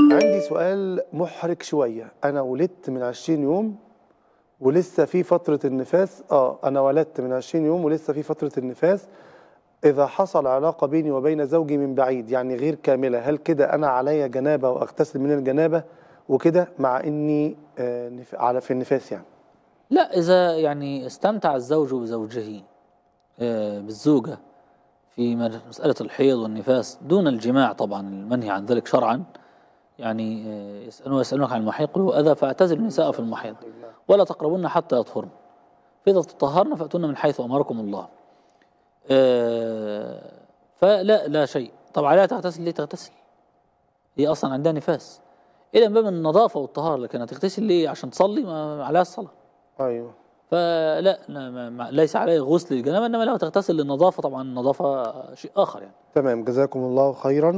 عندي سؤال محرج شويه انا ولدت من 20 يوم ولسه في فتره النفاس اه انا ولدت من 20 يوم ولسه في فتره النفاس اذا حصل علاقه بيني وبين زوجي من بعيد يعني غير كامله هل كده انا علي جنابه واغتسل من الجنابه وكده مع اني آه، على في النفاس يعني لا اذا يعني استمتع الزوج بزوجه آه، بالزوجه في مساله الحيض والنفاس دون الجماع طبعا المنهي عن ذلك شرعا يعني آه، يسألون يسألونك عن المحيط قل أذى فاعتزل النساء في المحيط ولا تقربن حتى يطهرن فإذا تطهرن فأتون من حيث أمركم الله آه، فلا لا شيء طبعا لا تغتسل ليه تغتسل هي أصلا عندها نفاس إذا باب النظافة والطهارة لكن هتغتسل ليه عشان تصلي ما عليها الصلاة أيوه فلا ليس عليه غسل الجنابه انما لو تغتسل للنظافه طبعا النظافه شيء اخر يعني تمام جزاكم الله خيرا